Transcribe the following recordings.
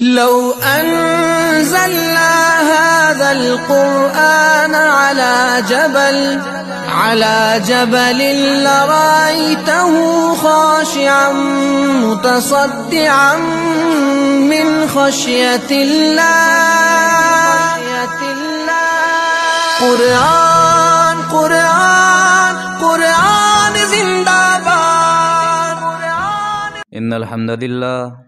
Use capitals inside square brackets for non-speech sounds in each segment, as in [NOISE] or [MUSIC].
لو أنزلنا هذا القرآن على جبل على جبل لرأيته خاشعا متصدعا من خشية الله قرآن قرآن قرآن زندابان إن الحمد لله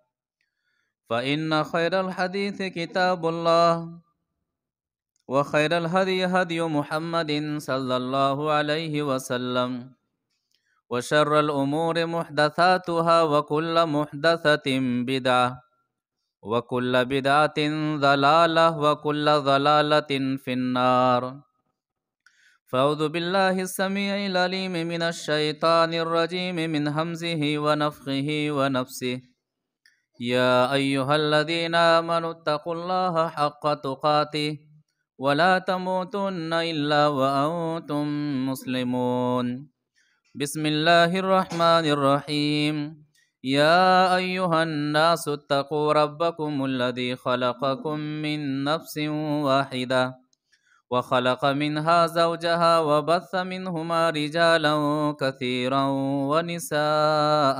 فإن خير الحديث كتاب الله وخير الهدي هدي محمد صلى الله عليه وسلم وشر الأمور محدثاتها وكل محدثة بدعة وكل بدعة ضلالة وكل ضلالة في النار فأعوذ بالله السميع العليم من الشيطان الرجيم من همزه ونفخه ونفسه يا أيها الذين آمنوا اتقوا الله حق تقاته ولا تموتن إلا وأنتم مسلمون بسم الله الرحمن الرحيم يا أيها الناس اتقوا ربكم الذي خلقكم من نفس واحدة وخلق منها زوجها وبث منهما رجالا كثيرا ونساء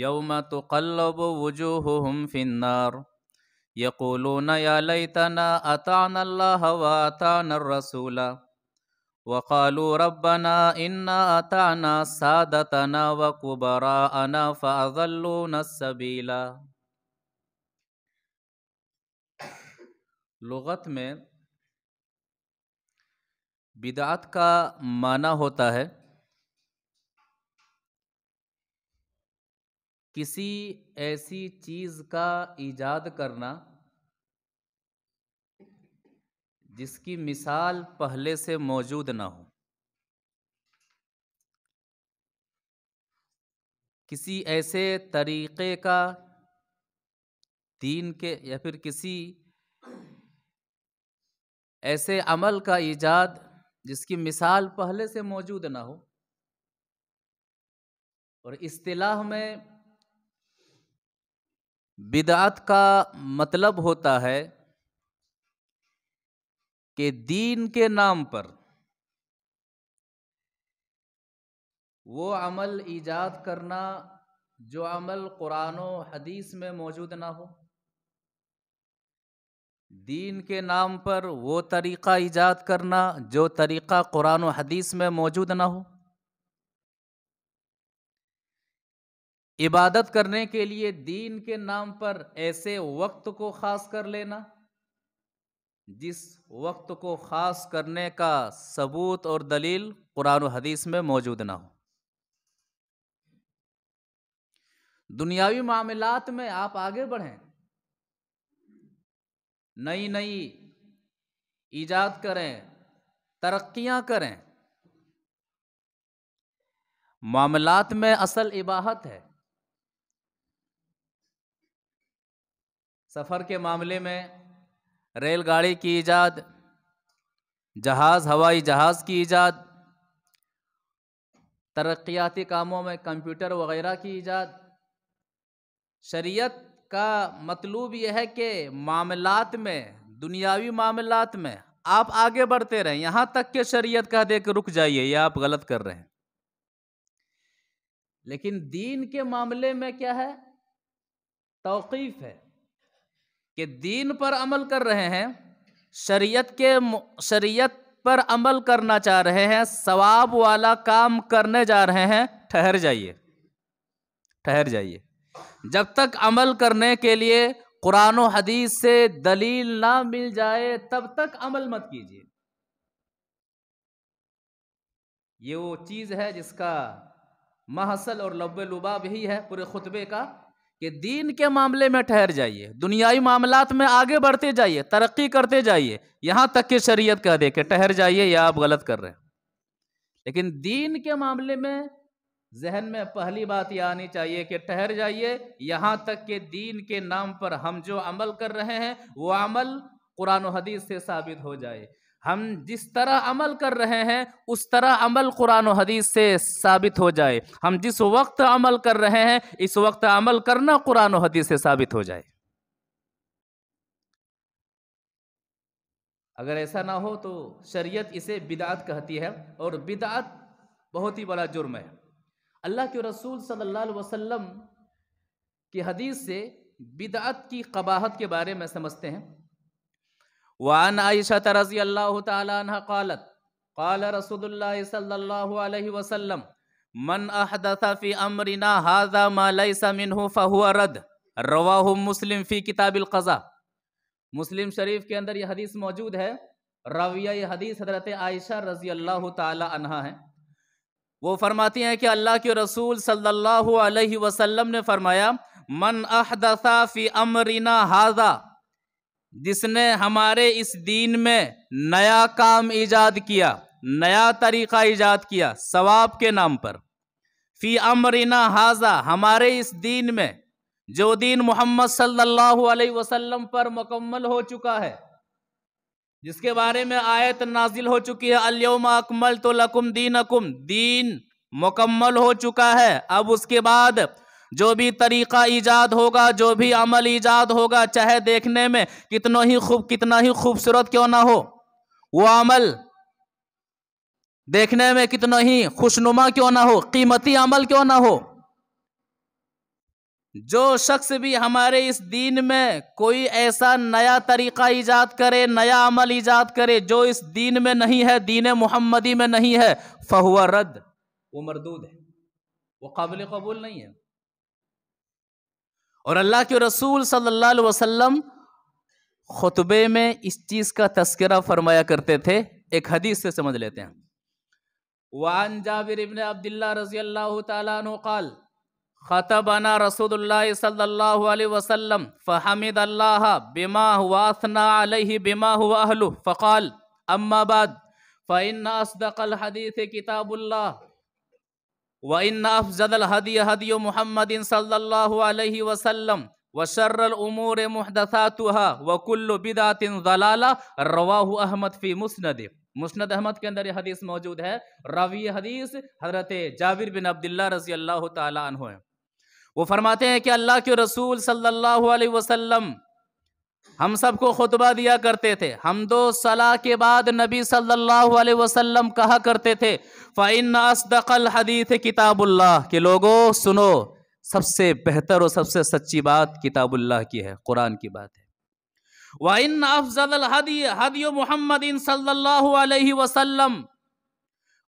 यौम तो कल्लब वजूह हम फिन्नार यकोलून यातना अतान अल्लाह वातान रसूला वक़ालू रब्बना इन्ना अताना सादतना वकुबराना फ़ाज़ल्लून सबीला लगत में बिदात का माना होता है किसी ऐसी चीज का ईजाद करना जिसकी मिसाल पहले से मौजूद ना हो किसी ऐसे तरीक़े का दीन के या फिर किसी ऐसे अमल का ईजाद जिसकी मिसाल पहले से मौजूद ना हो और इस्तिलाह में बिदात का मतलब होता है कि दीन के नाम पर वो अमल ईजाद करना जो अमल कुरान हदीस में मौजूद ना हो दीन के नाम पर वो तरीक़ा ईजाद करना जो तरीक़ा कुरान हदीस में मौजूद ना हो इबादत करने के लिए दीन के नाम पर ऐसे वक्त को ख़ास कर लेना जिस वक्त को ख़ास करने का सबूत और दलील कुरान हदीस में मौजूद ना हो दुनियावी मामलात में आप आगे बढ़ें नई नई ईजाद करें तरक्या करें मामलात में असल इबाहत है सफ़र के मामले में रेलगाड़ी की ईजाद जहाज़ हवाई जहाज़ की ईजाद तरक्याती कामों में कंप्यूटर वगैरह की ईजाद शरीयत का मतलूब यह है कि मामलात में दुनियावी मामलात में आप आगे बढ़ते रहें यहाँ तक के शरीयत कह दे के रुक जाइए या आप गलत कर रहे हैं लेकिन दीन के मामले में क्या है तौकीफ है कि दीन पर अमल कर रहे हैं शरीयत के शरीयत पर अमल करना चाह रहे हैं सवाब वाला काम करने जा रहे हैं ठहर जाइए ठहर जाइए जब तक अमल करने के लिए कुरान हदीस से दलील ना मिल जाए तब तक अमल मत कीजिए ये वो चीज़ है जिसका महसल और लब्बे लुबाब ही है पूरे खुतबे का कि दीन के मामले में ठहर जाइए दुनियाई मामलात में आगे बढ़ते जाइए तरक्की करते जाइए यहाँ तक कि शरीयत कह दे के ठहर जाइए या आप गलत कर रहे हैं लेकिन दीन के मामले में जहन में पहली बात यह आनी चाहिए कि ठहर जाइए यहाँ तक कि दीन के नाम पर हम जो अमल कर रहे हैं वो अमल कुरान हदीस से साबित हो जाए हम जिस तरह अमल कर रहे हैं उस तरह अमल कुरान हदीस से साबित हो जाए हम जिस वक्त अमल कर रहे हैं इस वक्त अमल करना कुरान हदीस से साबित हो जाए अगर ऐसा ना हो तो शरीयत इसे बिदात कहती है और बिदात बहुत ही बड़ा जुर्म है अल्लाह के रसूल सल्लल्लाहु अलैहि वसल्लम की हदीस से बिदात की कबाहत के बारे में समझते हैं वान आयशा तरजी अल्लाह तलत काल रसूल सल्ह वसलम मन अहदफ़ी अमरिना हाजा मलसमिन फ़हुआ रद रवाह मुस्लिम फ़ी किताबिल क़ज़ा मुस्लिम शरीफ के अंदर यह हदीस मौजूद है रविया ये हदीस हजरत आयशा रजी अल्लाह तहा हैं वो फरमाती हैं कि अल्लाह के रसूल सल्लल्लाहु अलैहि वसल्लम ने फरमाया मन अहदसा फ़ी अमरिना हाजा जिसने हमारे इस दीन में नया काम ईजाद किया नया तरीक़ा ईजाद किया सवाब के नाम पर फ़ी अमरीना हाजा हमारे इस दीन में जो दीन मोहम्मद सल्लल्लाहु अलैहि वसल्लम पर मुकम्मल हो चुका है जिसके बारे में आयत नाजिल हो चुकी है अल्योम अकमल तो लकुम दीन अकुम दीन मुकम्मल हो चुका है अब उसके बाद जो भी तरीका ईजाद होगा जो भी अमल ईजाद होगा चाहे देखने में कितनो ही खूब कितना ही खूबसूरत क्यों ना हो वो अमल देखने में कितना ही खुशनुमा क्यों ना हो कीमती अमल क्यों ना हो जो शख्स भी हमारे इस दीन में कोई ऐसा नया तरीका ईजाद करे नया अमल ईजाद करे जो इस दीन में नहीं है दीन मोहम्मदी में नहीं है फहुआ रद्द वो मरदूद है वो काबिल कबूल नहीं है और अल्लाह के रसूल सल्लल्लाहु अलैहि वसल्लम खुतबे में इस चीज़ का तस्करा फरमाया करते थे एक हदीस से समझ लेते हैं वान जाबिर इबन अब्दुल्ला रजी अल्लाह तौल ख़तबना रसूलुल्लाह सल्लल्लाहु अलैहि वसल्लम फ़हमिद अल्लाह बिमा वासना अलैहि बिमा हुआ अहलु फ़क़ाल अम्माबाद फ़इन असदक़ल हदीस किताबुल्लाह व इन अफ़ल हदी हदी महमदिन सल्ला वसलम वशर्रमूर महदसातहा वकुल्ल बिदातिन जलाला रवाह अहमद फ़ी मुस्ंद मुस्ंद अहमद के अंदर यह हदीस मौजूद है रवी हदीस हजरत जाविर बिन अब्दुल्ला रजी अल्लाह तन वो फरमाते हैं कि अल्लाह के रसूल सल्लल्लाहु अलैहि वसल्लम हम सबको खुतबा दिया करते थे हम दो सलाह के बाद नबी सल्लल्लाहु अलैहि वसल्लम कहा करते थे फ़ाइन असदल हदीत किताबुल्लाह के लोगों सुनो सबसे बेहतर और सबसे सच्ची बात किताबुल्लाह की है कुरान की बात है वाइन अफजल हदी हदियो मोहम्मद इन सल्लल्लाहु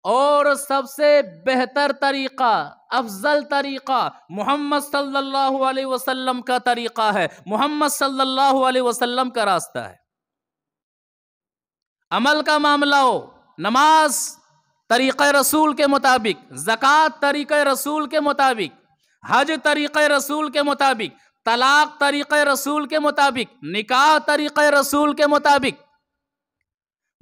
और सबसे बेहतर तरीका अफजल तरीका मोहम्मद सल्लल्लाहु अलैहि वसल्लम का तरीका है मोहम्मद सल्लल्लाहु अलैहि वसल्लम का रास्ता है अमल का मामला हो नमाज तरीक़ रसूल के मुताबिक ज़क़़त तरीक़ रसूल के मुताबिक हज तरीक़ रसूल के मुताबिक तलाक तरीक़ रसूल के मुताबिक निकाह तरीक़ रसूल के मुताबिक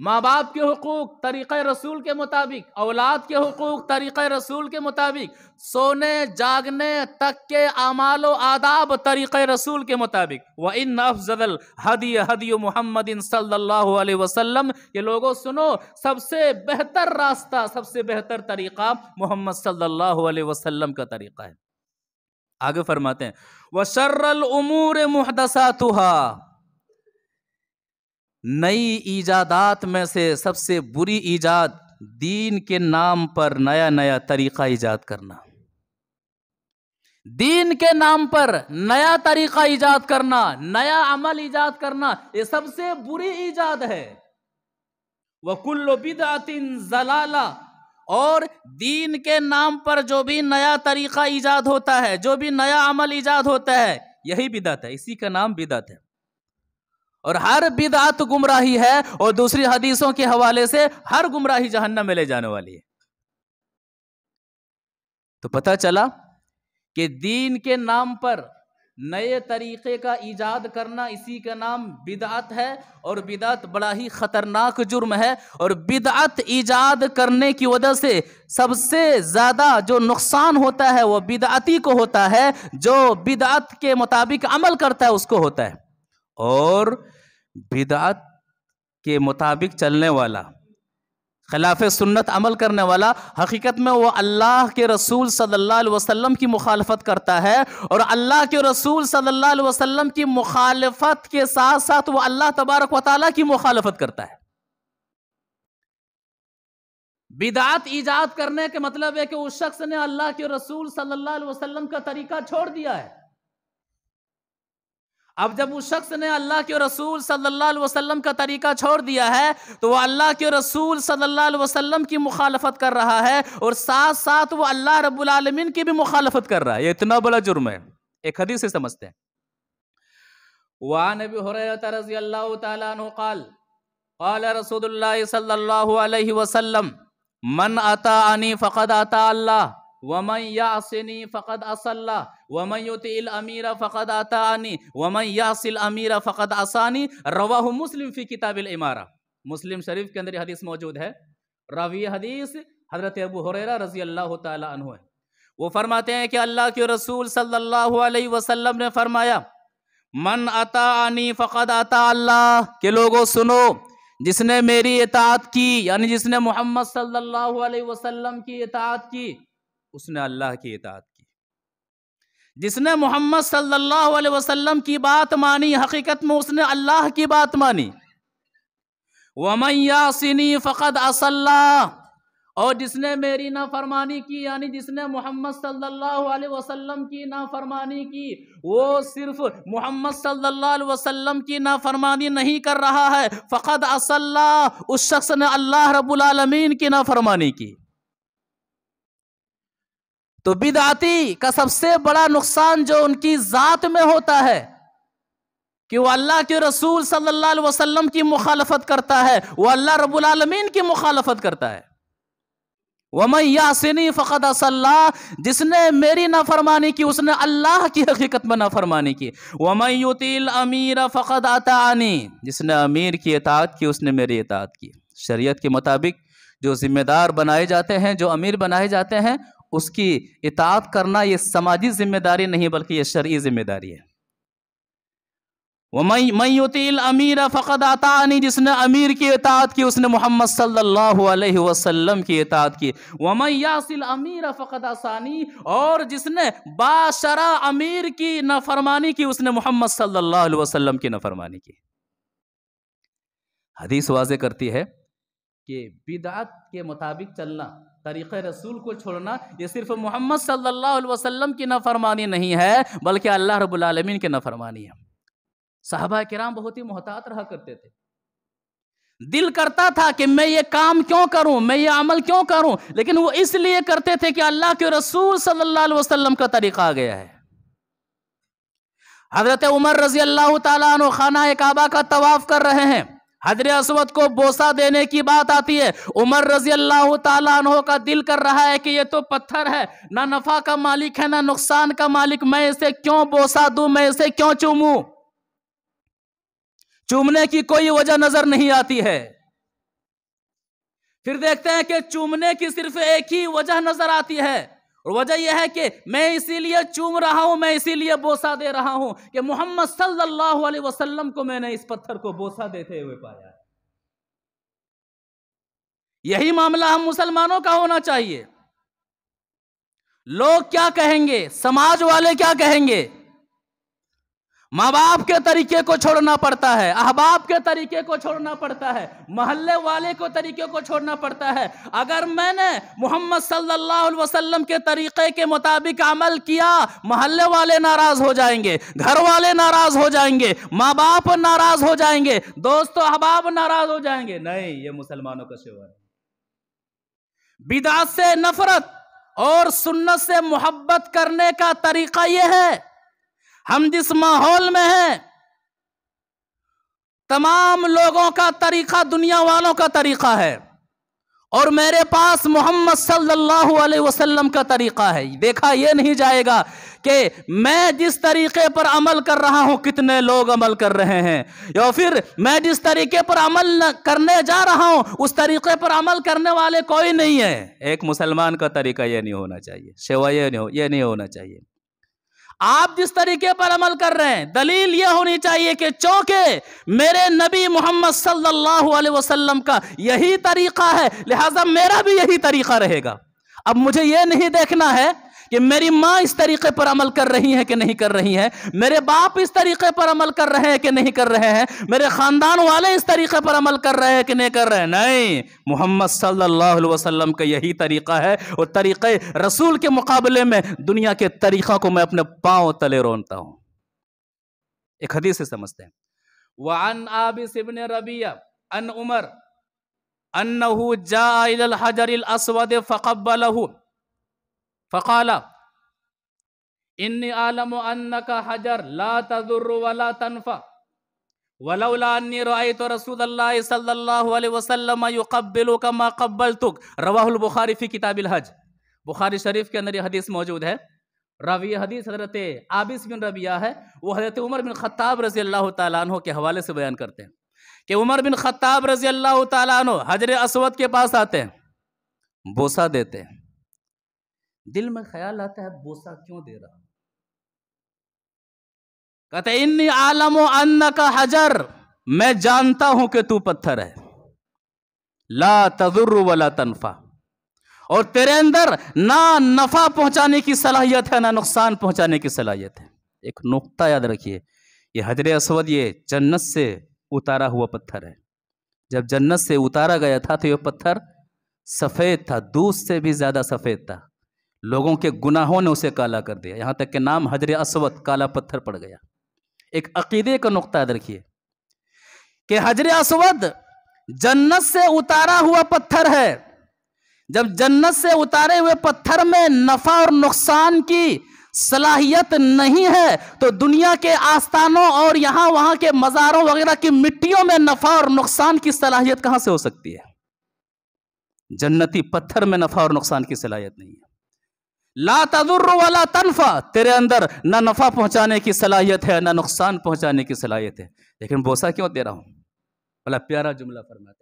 माँ बाप के हकूक तरीक़ रसूल के मुताबिक औलाद के हकूक तरीक़ रसूल के मुताबिक सोने जागने तक के अमाल आदाब तरीक़ रसूल के मुताबिक व इन अफजल हदी हदी मोहम्मद सल्लल्लाहु अलैहि ये लोगों सुनो सबसे बेहतर रास्ता सबसे बेहतर तरीक़ा मोहम्मद सल्ला वसलम का तरीक़ा है आगे फरमाते हैं व शर्रल उमूर मुहदसा नई ईजादात में से सबसे बुरी ईजाद दीन के नाम पर नया नया तरीका ईजाद करना दीन के नाम पर नया तरीका ईजाद करना नया अमल ईजाद करना ये सबसे बुरी ईजाद है वकुल्लो बिदातिन जलाला और दीन के नाम पर जो भी नया तरीका ईजाद होता है जो भी नया अमल ईजाद होता है यही बिदत है इसी का नाम बिदत है और हर बिदात गुमराही है और दूसरी हदीसों के हवाले से हर गुमराही जहन्नम में ले जाने वाली है तो पता चला कि दीन के नाम पर नए तरीके का ईजाद करना इसी का नाम बिदात है और बिदात बड़ा ही खतरनाक जुर्म है और बिदात ईजाद करने की वजह से सबसे ज़्यादा जो नुकसान होता है वह बिदाती को होता है जो बिदात के मुताबिक अमल करता है उसको होता है और बिदात के मुताबिक चलने वाला खिलाफ सुन्नत अमल करने वाला हकीकत में वो अल्लाह के रसूल सल्लल्लाहु अलैहि वसल्लम की मुखालफत करता है और अल्लाह के रसूल सल्लल्लाहु अलैहि वसल्लम की मुखालफत के साथ साथ वो अल्लाह तबारक व की मुखालफत करता है बिदात ईजाद करने के मतलब है कि उस शख्स ने अल्लाह के रसूल सल्लल्लाहु अलैहि वसल्लम का तरीका छोड़ दिया है अब जब उस शख्स ने अल्लाह के रसूल सल्लल्लाहु अलैहि वसल्लम का तरीका छोड़ दिया है तो वह अल्लाह के रसूल सल्लल्लाहु अलैहि वसल्लम की मुखालफत कर रहा है और साथ साथ वो अल्लाह रब्बुल आलमीन की भी मुखालफत कर रहा है ये इतना बड़ा जुर्म है एक हदीस से समझते हैं वाह नबी रजी अल्लाह तल قال رسول الله صلى الله عليه وسلم من أطاعني فقد اتى الله ومن يعصني فقد اصلى वमयुतिल अमीरा ने फरमाया मन अता फ़कद अता अल्लाह के लोगों सुनो जिसने मेरी इतात की यानी जिसने मोहम्मद सल्लल्लाहु अलैहि वसल्लम की इतात की उसने अल्लाह की इतात जिसने मोहम्मद सल्लल्लाहु अलैहि वसल्लम की बात मानी हकीकत में उसने अल्लाह की बात मानी वमैयासिनी फ़कद असल्ला और जिसने मेरी नाफरमानी की यानी जिसने मोहम्मद सल्लल्लाहु अलैहि वसल्लम की नाफरमानी की वो सिर्फ मोहम्मद सल्लल्लाहु अलैहि वसल्लम की नाफरमानी नहीं कर रहा है फ़कद असल्ला उस शख्स ने अल्लाह रब्बुल रबालमीन की नाफरमानी की तो बिदाती का सबसे बड़ा नुकसान जो उनकी ज़ात में होता है कि वो अल्लाह के रसूल सल्लल्लाहु अलैहि वसल्लम की मुखालफत करता है वो अल्लाह रब्बुल आलमीन की मुखालफत करता है वमई यासिनी फ़कद असल्ला जिसने मेरी नाफरमानी की उसने अल्लाह की हकीकत में नाफरमानी की वमई युतील अमीर फ़कद आतानी जिसने अमीर की इतात की उसने मेरी इतात की शरीयत के मुताबिक जो ज़िम्मेदार बनाए जाते हैं जो अमीर बनाए जाते हैं उसकी इतात करना ये समाजी जिम्मेदारी नहीं बल्कि यह शर्य जिम्मेदारी है मई मयुतील अमीर फ़कत नहीं जिसने अमीर की इतात की उसने मोहम्मद सल्लल्लाहु अलैहि वसल्लम की इतात की यासिल अमीर फ़कत आसानी और जिसने बाशरा अमीर की नफरमानी की उसने मोहम्मद सल्लल्लाहु अलैहि वसल्लम की नफरमानी की हदीस वाजे करती है कि बिदात के मुताबिक चलना तरीक़ रसूल को छोड़ना ये सिर्फ मोहम्मद सल्लल्लाहु अलैहि वसल्लम की नाफरमानी नहीं है बल्कि अल्लाह रबालमीन की नाफरमानी है साहबा कराम बहुत ही मोहतात रहा करते थे दिल करता था कि मैं ये काम क्यों करूं मैं ये अमल क्यों करूं लेकिन वो इसलिए करते थे कि अल्लाह के रसूल सल्लल्लाहु अलैहि वसल्लम का तरीका आ गया है हजरत उमर रजी अल्लाह तला खाना काबा का तवाफ़ कर रहे हैं हजर असवद को बोसा देने की बात आती है उमर रजी अल्लाह तहो का दिल कर रहा है कि ये तो पत्थर है ना नफा का मालिक है ना नुकसान का मालिक मैं इसे क्यों बोसा दू मैं इसे क्यों चूमू चूमने की कोई वजह नजर नहीं आती है फिर देखते हैं कि चूमने की सिर्फ एक ही वजह नजर आती है और वजह यह है कि मैं इसीलिए चूम रहा हूँ मैं इसीलिए बोसा दे रहा हूँ कि मोहम्मद सल्लल्लाहु अलैहि वसल्लम को मैंने इस पत्थर को बोसा देते हुए पाया यही मामला हम मुसलमानों का होना चाहिए लोग क्या कहेंगे समाज वाले क्या कहेंगे माँ बाप के तरीके को छोड़ना पड़ता है अहबाब के तरीके को छोड़ना पड़ता है मोहल्ले वाले को तरीके को छोड़ना पड़ता है अगर मैंने मोहम्मद सल्लल्लाहु अलैहि वसल्लम के तरीके के मुताबिक अमल किया मोहल्ले वाले नाराज हो जाएंगे घर वाले नाराज हो जाएंगे माँ बाप नाराज हो जाएंगे दोस्तों अहबाब नाराज हो जाएंगे नहीं ये मुसलमानों का शिवर है बिदात से नफरत और सुन्नत से मोहब्बत करने का तरीका यह है हम जिस माहौल में हैं तमाम लोगों का तरीका दुनिया वालों का तरीका है और मेरे पास मोहम्मद सल्लल्लाहु अलैहि वसल्लम का तरीका है देखा ये नहीं जाएगा कि मैं जिस तरीके पर अमल कर रहा हूँ कितने लोग अमल कर रहे हैं या फिर मैं जिस तरीके पर अमल करने जा रहा हूँ उस तरीके पर अमल करने वाले कोई नहीं है एक मुसलमान का तरीका यह नहीं होना चाहिए सेवा ये नहीं हो ये नहीं होना चाहिए आप जिस तरीके पर अमल कर रहे हैं दलील यह होनी चाहिए कि चौके मेरे नबी मोहम्मद सल्लल्लाहु अलैहि वसल्लम का यही तरीका है लिहाजा मेरा भी यही तरीका रहेगा अब मुझे ये नहीं देखना है कि मेरी माँ इस तरीके पर अमल कर रही है कि नहीं कर रही है मेरे बाप इस तरीके पर अमल कर रहे हैं कि नहीं कर रहे हैं मेरे खानदान वाले इस तरीके पर अमल कर रहे हैं कि नहीं कर रहे हैं नहीं मोहम्मद सल्लल्लाहु वसल्लम का यही तरीका है और तरीक़े रसूल के मुकाबले में दुनिया के तरीक़ा को मैं अपने पाँव तले रोनता हूँ एक हदीस से समझते हैं वान आबिस रबिया अन उमर अन्नहु जा हजर फ़काला इन आलम का हजर ला तजुर वला तनफ़ा के अंदर ये हदीस मौजूद है रावी बयान करते हैं कि उमर बिन खत्ताब रजी अल्लाह असवद के पास आते हैं बोसा देते दिल में ख्याल आता है बोसा क्यों दे रहा कहते इन आलम अन्न का हजर मैं जानता हूं कि तू पत्थर है ला तजुर्र वाला तनफा और तेरे अंदर ना नफा पहुंचाने की सलाहियत है ना नुकसान पहुंचाने की सलाहियत है एक नुकता याद रखिए ये हजर असवद ये जन्नत से उतारा हुआ पत्थर है जब जन्नत से उतारा गया था तो यह पत्थर सफ़ेद था दूध से भी ज़्यादा सफ़ेद था लोगों के गुनाहों ने उसे काला कर दिया यहाँ तक कि नाम हजर असवद काला पत्थर पड़ गया एक अकीदे का नुकता याद रखिए कि हजर असवद जन्नत से उतारा हुआ पत्थर है जब जन्नत से उतारे हुए पत्थर में नफा और नुकसान की सलाहियत नहीं है तो दुनिया के आस्थानों और यहां वहां के मज़ारों वगैरह की मिट्टियों में नफा और नुकसान की सलाहियत कहां से हो सकती है जन्नती पत्थर में नफा और नुकसान की सलाहियत नहीं है ला वाला तनफा तेरे अंदर ना नफा पहुंचाने की सलाहियत है ना नुकसान पहुंचाने की सलाहियत है लेकिन बोसा क्यों दे रहा हूँ बोला प्यारा जुमला फरमाते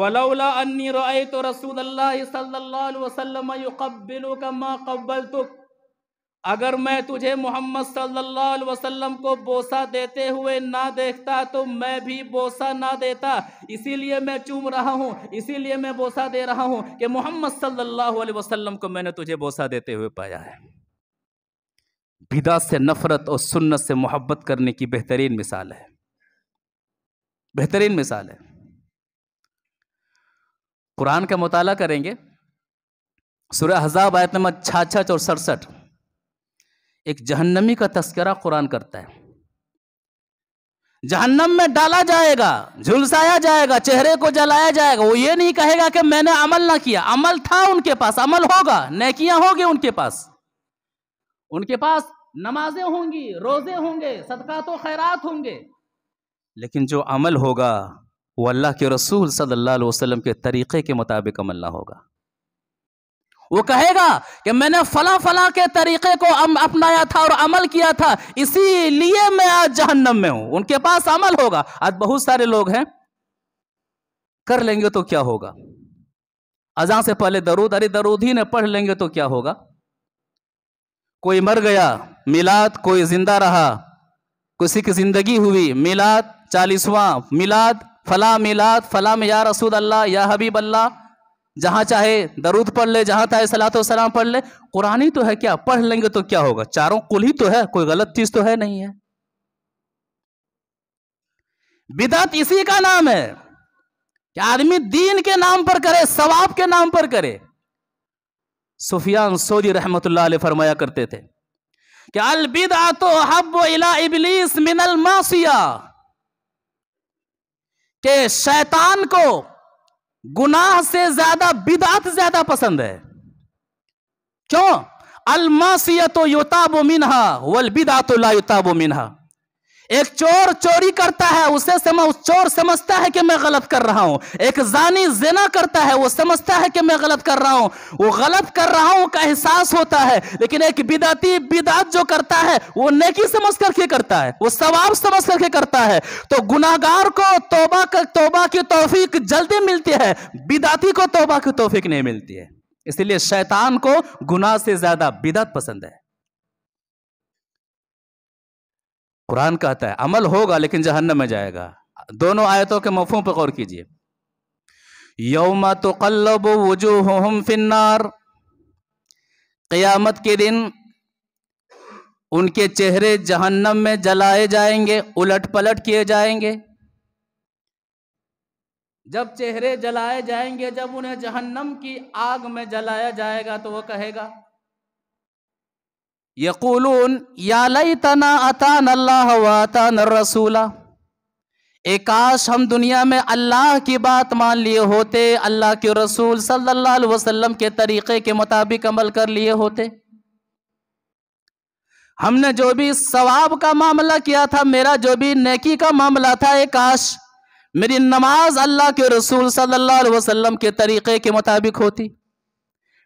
वलौला सल्लल्लाहु अलैहि वसल्लम अगर मैं तुझे मोहम्मद सल्लल्लाहु अलैहि वसल्लम को बोसा देते हुए ना देखता तो मैं भी बोसा ना देता इसीलिए मैं चूम रहा हूँ इसीलिए मैं बोसा दे रहा हूँ कि मोहम्मद सल्लल्लाहु अलैहि वसल्लम को मैंने तुझे बोसा देते हुए पाया है बिदा से नफरत और सुन्नत से मोहब्बत करने की बेहतरीन मिसाल है बेहतरीन मिसाल है कुरान का मताल करेंगे सुरह हजाब आयत नंबर छाछठ और सड़सठ एक जहन्नमी का तस्करा कुरान करता है जहन्नम में डाला जाएगा झुलसाया जाएगा चेहरे को जलाया जाएगा वो ये नहीं कहेगा कि मैंने अमल ना किया अमल था उनके पास अमल होगा नैकियां होगी उनके पास उनके पास नमाजें होंगी रोजे होंगे सदका तो खैरात होंगे लेकिन जो अमल होगा वो अल्लाह के रसूल सल्लल्लाहु अलैहि वसल्लम के तरीक़े के मुताबिक अमल ना होगा वो कहेगा कि मैंने फला फला के तरीके को अपनाया था और अमल किया था इसीलिए मैं आज जहन्नम में हूं उनके पास अमल होगा आज बहुत सारे लोग हैं कर लेंगे तो क्या होगा अजा से पहले दरूद अरे दरूद ही ने पढ़ लेंगे तो क्या होगा कोई मर गया मिलाद कोई जिंदा रहा किसी की जिंदगी हुई मिलाद चालीसवां मिलाद फला मिलाद फला में या रसूद अल्लाह या हबीब अल्लाह जहाँ चाहे दरूद पढ़ ले जहाँ चाहे सलात सलाम पढ़ ले कुरान ही तो है क्या पढ़ लेंगे तो क्या होगा चारों कुल ही तो है कोई गलत चीज तो है नहीं है बिदत इसी का नाम है कि आदमी दीन के नाम पर करे सवाब के नाम पर करे सुफियान सोदी रहमत फरमाया करते थे कि अलबिदा तो हब इला इबलीस मिनल मासिया के शैतान को गुनाह से ज्यादा बिदात ज्यादा पसंद है क्यों तो योताबो मिनहा वल बिदात ला योताबो मिनहा एक चोर चोरी करता है उसे समझ चोर समझता है कि मैं गलत कर रहा हूं एक जानी जेना करता है वो समझता है कि मैं गलत कर रहा हूं वो गलत कर रहा हूं का एहसास होता है लेकिन एक बिदाती बिदात जो करता है वो नेकी समझ करके करता है वो सवाब समझ करके करता है तो गुनागार को तोबा कर तोबा की तोफीक जल्दी मिलती है बिदाती को तोबा की तोफीक नहीं मिलती है इसलिए शैतान को गुनाह से ज्यादा बिदत पसंद है कुरान कहता है अमल होगा लेकिन जहन्नम में जाएगा दोनों आयतों के मफहम पर गौर कीजिए यौम तो कल्लब हम फिन्नार क़यामत के दिन उनके चेहरे जहन्नम में जलाए जाएंगे उलट पलट किए जाएंगे जब चेहरे जलाए जाएंगे जब उन्हें जहन्नम की आग में जलाया जाएगा तो वह कहेगा यकूलून या लई तना अतान अल्लाह वातान रसूला हम दुनिया में अल्लाह की बात मान लिए होते अल्लाह के रसूल सल्लल्लाहु अलैहि वसल्लम के तरीक़े के मुताबिक अमल कर लिए होते हमने जो भी सवाब का मामला किया था मेरा जो भी नेकी का मामला था एक काश मेरी नमाज अल्लाह के रसूल सल्लल्लाहु अलैहि वसल्लम के तरीक़े के मुताबिक होती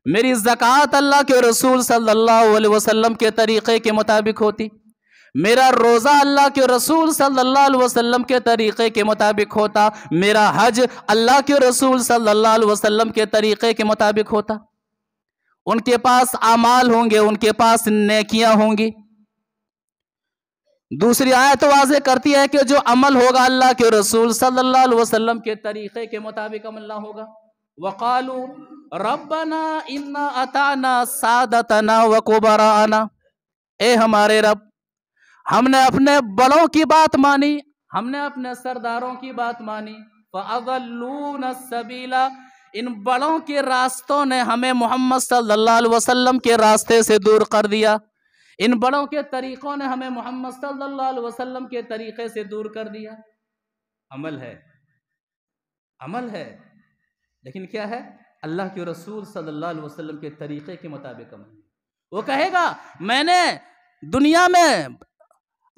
मेरी ज़क़़त अल्लाह के रसूल सल्लल्लाहु अलैहि वसल्लम के तरीक़े के मुताबिक होती मेरा रोज़ा अल्लाह के रसूल सल्लल्लाहु अलैहि वसल्लम के तरीक़े के मुताबिक होता मेरा हज अल्लाह के रसूल सल्लल्लाहु अलैहि वसल्लम के तरीक़े के मुताबिक होता उनके पास आमाल होंगे उनके पास नेकियां होंगी दूसरी आयत वाजे करती है कि जो अमल होगा अल्लाह के रसूल सल्लल्लाहु अलैहि वसल्लम के तरीक़े के मुताबिक अमल होगा वकालू रबना इन्ना अताना सादतना व कुबराना ए हमारे रब हमने अपने बड़ों की बात मानी हमने अपने सरदारों की बात मानी फ़लून सबीला इन बड़ों के रास्तों ने हमें मोहम्मद सल्लल्लाहु अलैहि वसल्लम के रास्ते से दूर कर दिया इन बड़ों के तरीक़ों ने हमें मोहम्मद सल्लल्लाहु अलैहि वसल्लम के तरीक़े से दूर कर दिया अमल है अमल है लेकिन क्या है अल्लाह के रसूल सल्लल्लाहु अलैहि वसल्लम के तरीक़े के मुताबिक अमल वो कहेगा मैंने दुनिया में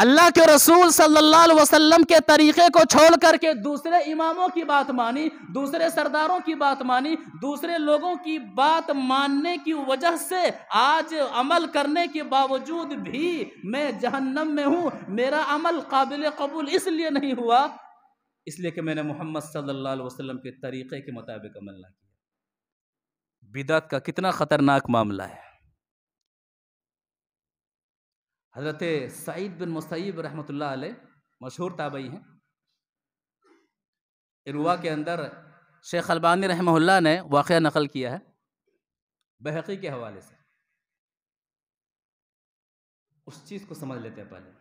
अल्लाह के रसूल सल्लल्लाहु अलैहि वसल्लम के तरीक़े को छोड़ करके दूसरे इमामों की बात मानी दूसरे सरदारों की बात मानी दूसरे लोगों की बात मानने की वजह से आज अमल करने के बावजूद भी मैं जहन्नम में हूँ मेरा अमल काबिल कबूल इसलिए नहीं हुआ इसलिए कि मैंने मोहम्मद सल्ला वसलम के तरीक़े के मुताबिक अमल ना किया बिदात का कितना ख़तरनाक मामला है हज़रत सईद बिन मुसैब रहमत मशहूर ताबई हैं इरुआ के अंदर शेख अलबानी रहमल ने वाक़ नकल किया है बहकी के हवाले से उस चीज़ को समझ लेते हैं पहले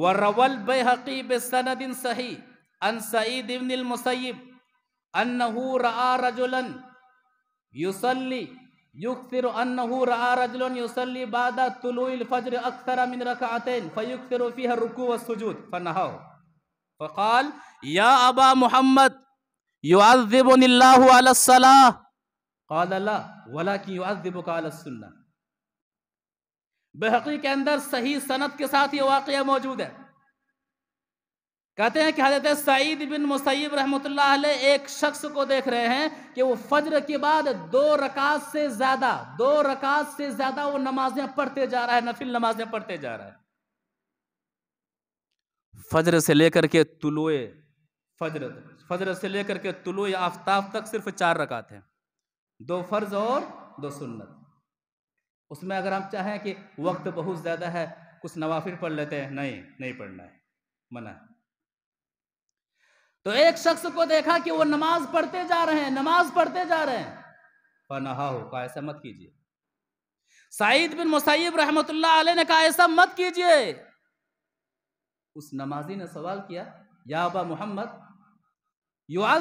وروى البيهقي بسند صحيح عن سعيد بن المسيب أنه رأى رجلا يصلي يكثر أنه رأى رجلا يصلي بعد طلوع الفجر أكثر من ركعتين فيكثر فيها الركوع والسجود فنهاه فقال يا أبا محمد يعذبني الله على الصلاة قال لا ولكن يعذبك على السنة बहकी के अंदर सही सनत के साथ ये वाक़ मौजूद है कहते हैं कि हजरत सईद बिन मुसैब रहमत एक शख्स को देख रहे हैं कि वो फजर के बाद दो रकात से ज़्यादा दो रकात से ज़्यादा वो नमाजें पढ़ते जा रहा है नफिल नमाजें पढ़ते जा रहा है फजर से लेकर के तुलोए फजर फजर से लेकर के तुलुए आफ्ताब तक सिर्फ चार रकात हैं दो फर्ज और दो सुन्नत उसमें अगर हम चाहें कि वक्त बहुत ज़्यादा है कुछ नवाफिर पढ़ लेते हैं नहीं नहीं पढ़ना है मना तो एक शख्स को देखा कि वो नमाज पढ़ते जा रहे हैं नमाज पढ़ते जा रहे हैं नहा हो का ऐसा मत कीजिए साइद बिन मुसाइब रहमत अलैह ने कहा ऐसा मत कीजिए उस नमाजी ने सवाल किया या बा मोहम्मद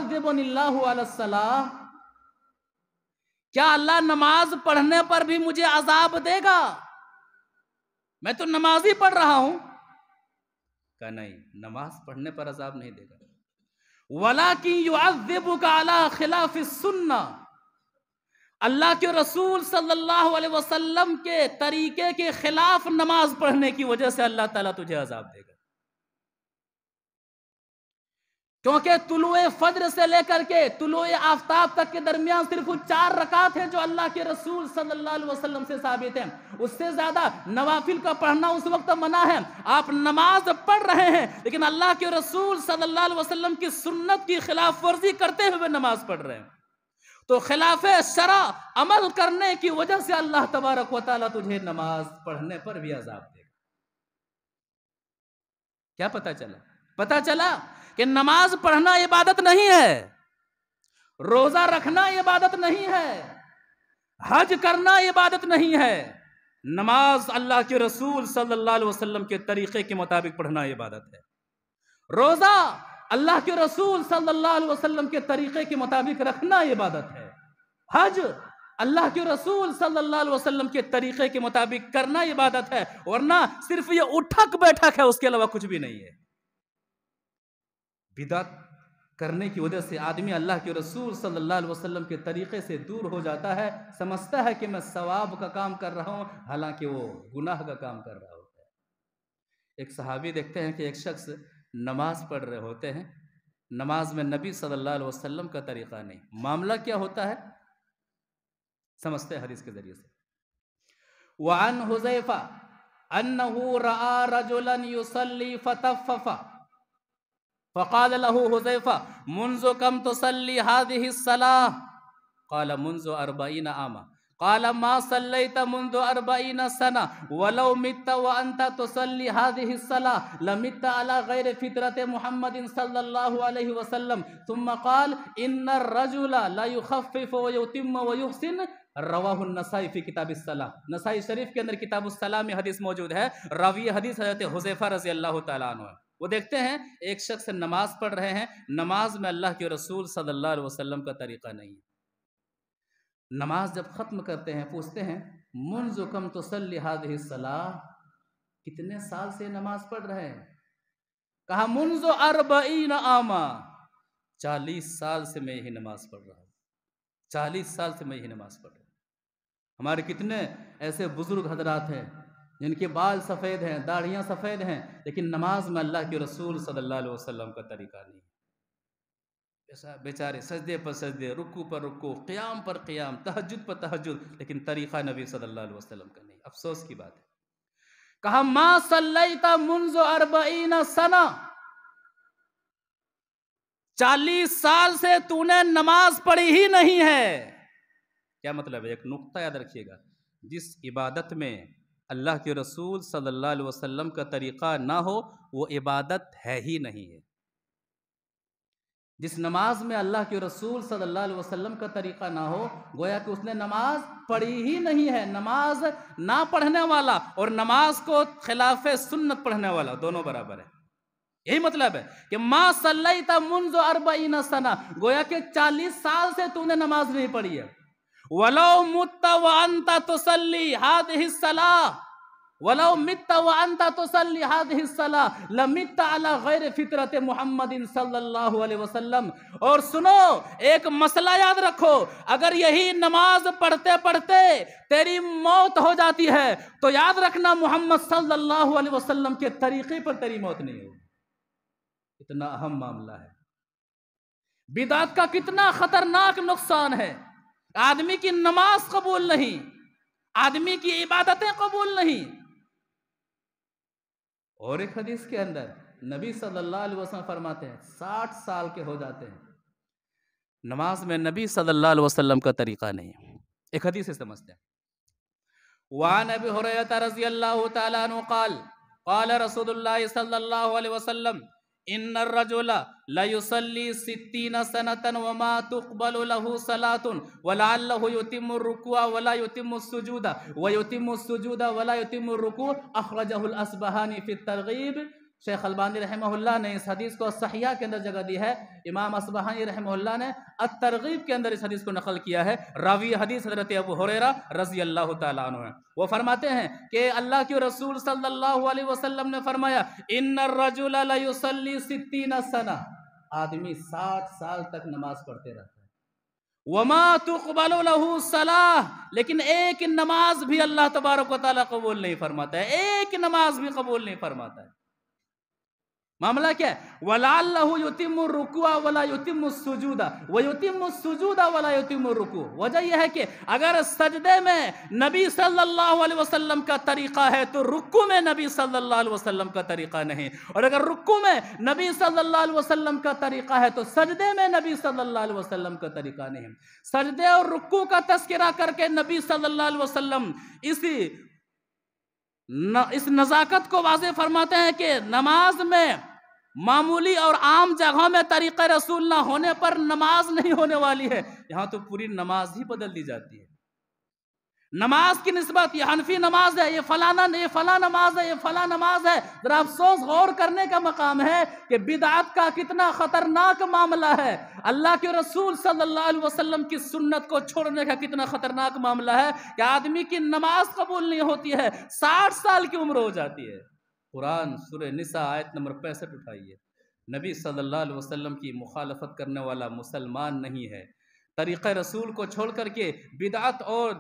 देबोन सलाह क्या अल्लाह नमाज पढ़ने पर भी मुझे अजाब देगा मैं तो नमाज ही पढ़ रहा हूं का नहीं नमाज पढ़ने पर अजाब नहीं देगा वला की युआबू का अला खिलाफ सुन्ना अल्लाह के रसूल सल्लल्लाहु अलैहि वसल्लम के तरीके के खिलाफ नमाज पढ़ने की वजह से अल्लाह ताला तुझे अजाब देगा क्योंकि तुलु फज्र से लेकर के तुलु आफ्ताब तक के दरमियान सिर्फ चार रकात है जो अल्लाह के रसूल सल्लल्लाहु अलैहि वसल्लम से साबित है उससे ज़्यादा नवाफिल का पढ़ना उस वक्त मना है आप नमाज पढ़ रहे हैं लेकिन अल्लाह के रसूल सल्लल्लाहु अलैहि वसल्लम की सुन्नत की खिलाफ वर्जी करते हुए नमाज पढ़ रहे हैं तो खिलाफ शरा अमल करने की वजह से अल्लाह तबारक वाली तुझे नमाज पढ़ने पर भी अजाब देगा क्या पता चला पता चला कि नमाज पढ़ना इबादत नहीं है रोजा रखना इबादत नहीं है हज करना इबादत नहीं है नमाज अल्लाह के रसूल सल्लल्लाहु अलैहि वसल्लम के तरीक़े के मुताबिक पढ़ना इबादत है रोज़ा अल्लाह के रसूल सल्लल्लाहु अलैहि वसल्लम के तरीक़े के मुताबिक रखना इबादत है हज अल्लाह के रसूल सल्लल्लाहु अलैहि वसल्लम के तरीक़े के मुताबिक करना इबादत है वरना सिर्फ ये उठक बैठक है उसके अलावा कुछ भी नहीं है बिदात करने की वजह से आदमी अल्लाह के रसूल सल्लल्लाहु अलैहि वसल्लम के तरीक़े से दूर हो जाता है समझता है कि मैं सवाब का काम कर रहा हूँ हालांकि वो गुनाह का काम कर रहा होता है एक सहाबी देखते हैं कि एक शख्स नमाज पढ़ रहे होते हैं नमाज में नबी सल्लल्लाहु अलैहि वसल्लम का तरीक़ा नहीं मामला क्या होता है समझते हैं हदीस के ज़रिए से वान हुजैफ़ा अन्नहू रजुलन युसल्ली फतफफा फ़काल हुज़ैफ़ा मुंज कम तो सली हादलाह काल मुंज अरबईन आमा काल माँ सल्लत मुंज अरबईन सना वलो मित व अंत तो सली हादलाह लमित अला गैर फितरत मोहम्मद सल्लल्लाहु वसल्लम तुम काल इन रजुला लयुखफ़ वयुतिम वयुहसिन रवासाई फ़ी किताब नसाई शरीफ के अंदर किताब में हदीस मौजूद है रावी हदीस हजरत हुजैफ़ा रजी अल्लाह तु वो देखते हैं एक शख्स नमाज पढ़ रहे हैं नमाज में अल्लाह के रसूल सल्लल्लाहु अलैहि वसल्लम का तरीका नहीं है नमाज जब ख़त्म करते हैं पूछते हैं मुनजुकम सलाह कितने साल से नमाज पढ़ रहे हैं कहा अरब इन आमा चालीस साल से मैं यही नमाज पढ़ रहा हूँ चालीस साल से मैं यही नमाज पढ़ रहा हूँ हमारे कितने ऐसे बुज़ुर्ग हजरात हैं जिनके बाल सफ़ेद हैं दाढ़ियाँ सफ़ेद हैं लेकिन नमाज में अल्लाह के रसूल सल्लल्लाहु अलैहि वसल्लम का तरीका नहीं ऐसा बेचारे सजदे पर सजदे रुकू पर रुकू क़्याम पर क़्याम तहजद पर तहजद लेकिन तरीक़ा नबी सल्लल्लाहु अलैहि वसल्लम का नहीं अफसोस की बात है कहा माँ सल्लता मुंज अरबईना सना चालीस साल से तूने नमाज पढ़ी ही नहीं है क्या मतलब है एक नुकता याद रखिएगा जिस इबादत में अल्लाह के रसूल सल्लल्लाहु अलैहि वसल्लम का तरीक़ा ना हो वो इबादत है ही नहीं है जिस नमाज में अल्लाह के रसूल सल्लल्लाहु अलैहि वसल्लम का तरीक़ा ना हो गोया कि उसने नमाज पढ़ी ही नहीं है नमाज ना पढ़ने वाला और नमाज को खिलाफ सुन्नत पढ़ने वाला दोनों बराबर है यही मतलब है कि माँ सल्लता मुंज अरबईना सना गोया के चालीस साल से तूने नमाज नहीं पढ़ी है वलो मुत्ता वानता तो सल्ली वलो मित्ता वानता तो सल्ली और सुनो एक मसला याद रखो अगर यही नमाज पढ़ते पढ़ते तेरी मौत हो जाती है तो याद रखना मोहम्मद सल्लल्लाहु अलैहि वसल्लम के तरीके पर तेरी मौत नहीं हो इतना अहम मामला है बिदात का कितना खतरनाक नुकसान है आदमी की नमाज कबूल नहीं आदमी की इबादतें कबूल नहीं और एक हदीस के अंदर नबी सल्लल्लाहु अलैहि वसल्लम फरमाते हैं साठ साल के हो जाते हैं नमाज में नबी सल्लल्लाहु अलैहि वसल्लम का तरीका नहीं एक हदीस से समझते हैं वान अबी हुरैरा रजी अल्लाह तआला काल काल रसूलुल्लाह सल्लल्लाहु अलैहि वसल्लम ان الرجل لا يصلي 60 سنه وما تقبل له صلاه ولعله يتم الركوع ولا يتم السجود ويتم السجود ولا يتم الركوع اخرجه الاصبهاني في الترغيب शेख अलबानी रहमल्ला ने इस हदीस को सहिया के अंदर जगह दी है इमाम असबहानी रहमल्ला ने अतरगीब के अंदर इस हदीस को नकल किया है रावी हदीस हजरत अबू हुररा रजी अल्लाह तु वो फरमाते हैं कि अल्लाह के रसूल सल्लल्लाहु अलैहि वसल्लम ने फरमाया इन रजुलसली सित्तीन सना आदमी साठ साल तक नमाज पढ़ते रहते वमा तुकबल सलाह लेकिन एक नमाज भी अल्लाह तबारक वाली कबूल नहीं फरमाता है एक नमाज भी कबूल नहीं फरमाता है मामला क्या है वलाल लहू युतिम रुकुआ वला युतिम सुजूदा व युतिम सुजूदा वला युतिम रुकु वजह यह है कि अगर सजदे में नबी सल्लल्लाहु अलैहि वसल्लम का तरीका है तो रुकु में नबी सल्लल्लाहु अलैहि वसल्लम का तरीका नहीं और अगर रुकु में नबी सल्लल्लाहु अलैहि वसल्लम का तरीका है तो सजदे में नबी सल्लल्लाहु अलैहि वसल्लम का तरीका नहीं सजदे और रुकू का तस्करा करके नबी सल्लल्लाहु अलैहि वसल्लम इसी न, इस नज़ाकत को वाजे फरमाते हैं कि नमाज में मामूली और आम जगहों में तरीक़ रसूल ना होने पर नमाज नहीं होने वाली है यहाँ तो पूरी नमाज ही बदल दी जाती है नमाज की नस्बत ये हनफी नमाज है ये फलाना ये फला नमाज है ये फला नमाज है जरा अफसोस गौर करने का मकाम है कि बिदात का कितना ख़तरनाक मामला है अल्लाह के रसूल सल्लल्लाहु अलैहि वसल्लम की सुन्नत को छोड़ने का कितना ख़तरनाक मामला है कि आदमी की नमाज कबूल नहीं होती है साठ साल की उम्र हो जाती है कुरान सुर निसा आयत नंबर पैंसठ उठाइए नबी सल्लल्लाहु अलैहि वसल्लम की मुखालफत करने वाला मुसलमान नहीं है तरीक़ रसूल को छोड़ करके बिदात और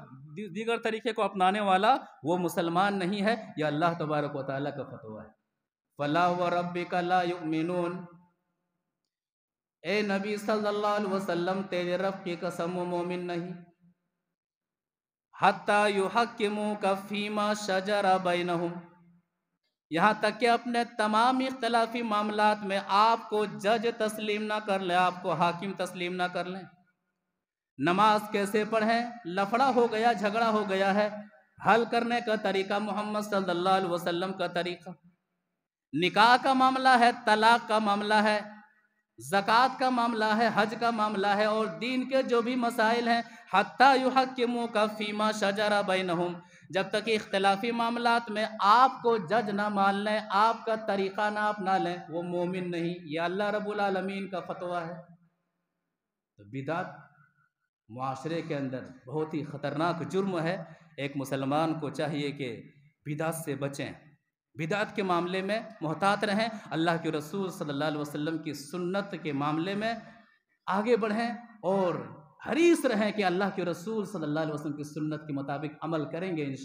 दीगर तरीक़े को अपनाने वाला वो मुसलमान नहीं है यह अल्लाह तबारक व ताली का फतवा है फला व रब लामिन ए नबी सल्लल्लाहु अलैहि वसल्लम तेरे रब की कसम मोमिन नहीं हत्ता यु हकीमो का फीमा शजरा बैनहुम यहाँ तक कि अपने तमाम इख्तलाफी मामला में आपको जज तस्लीम ना कर लें आपको हाकिम तस्लीम ना कर लें नमाज कैसे पढ़ें लफड़ा हो गया झगड़ा हो गया है हल करने का तरीका मोहम्मद सल्लल्लाहु अलैहि वसल्लम का तरीका निकाह का मामला है तलाक का मामला है जक़ात का मामला है हज का मामला है और दीन के जो भी मसाइल हैं हती युहक के मुँह का फ़ीमा शजरा बैन जब तक कि इख्तलाफी मामला में आपको जज ना मान लें आपका तरीक़ा ना अपना लें वो मोमिन नहीं ये अल्लाह रबालमीन का फतवा है तो बिदात माशरे के अंदर बहुत ही ख़तरनाक जुर्म है एक मुसलमान को चाहिए कि बिदात से बचें बिदात के मामले में मोहतात रहें अल्लाह के रसूल सल्लल्लाहु अलैहि वसल्लम की सुन्नत के मामले में आगे बढ़ें और हरीस रहें कि अल्लाह के रसूल सल्लल्लाहु अलैहि वसल्लम की सुन्नत के मुताबिक अमल करेंगे इन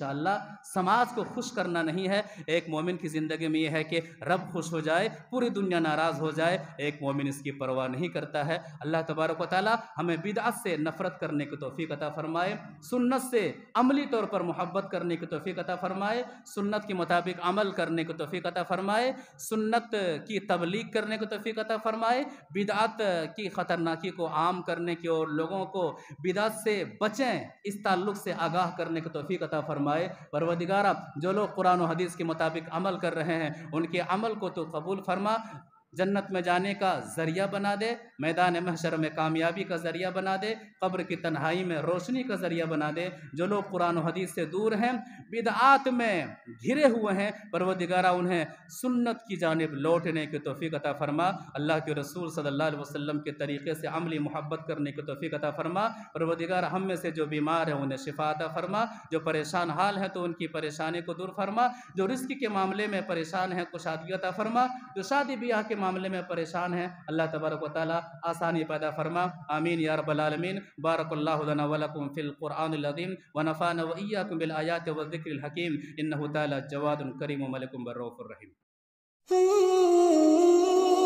समाज को खुश करना नहीं है एक मोमिन की ज़िंदगी में यह है कि रब खुश हो जाए पूरी दुनिया नाराज़ हो जाए एक मोमिन इसकी परवाह नहीं करता है अल्लाह तबारक ताली हमें बिदात से नफ़रत करने की तोफ़ी अता फ़रमाए सुन्नत से अमली तौर पर मोहब्बत करने की तोफ़ी अता फ़रमाए सुन्नत के मुताबिक अमल करने की तोफ़ी अता फ़रमाए सुन्नत की तबलीग करने की तोफ़ी अता फ़रमाए बिदात की ख़तरनाकी को आम करने की और लोगों को बिदात से बचें इस ताल्लुक से आगाह करने की तोफ़ी अता फ़रमाए परवदिगारा जो लोग कुरान हदीस के मुताबिक अमल कर रहे हैं उनके अमल को तो कबूल फरमा जन्नत में जाने का ज़रिया बना दे मैदान महशर में कामयाबी का ज़रिया बना दे कब्र की तन्हाई में रोशनी का ज़रिया बना दे जो लोग कुरान हदीस से दूर हैं बिदआत में घिरे हुए हैं परवदिगारा उन्हें सुन्नत की जानब लौटने की तोफ़ी अता फ़रमा अल्लाह के रसूल सल्ला वसम के तरीके से अमली मोहब्बत करने की तोफ़ी अता फ़रमा परवदिगार हम में से जो बीमार हैं उन्हें शिफा अता फ़रमा जो परेशान हाल हैं तो उनकी परेशानी को दूर फरमा जो रिस्क के मामले में परेशान हैं कुशादगी अता फ़रमा जो शादी ब्याह के के मामले में परेशान हैं अल्लाह तबारक वाली आसानी पैदा फरमा आमीन या रबालमीन बारकल्लाम फ़िलकुरानदीन वनफ़ा नवैयात वज़िक्रहकीम इन तवाद करीम मलकुम बर्रफ़ुलरहीम [LAUGHS]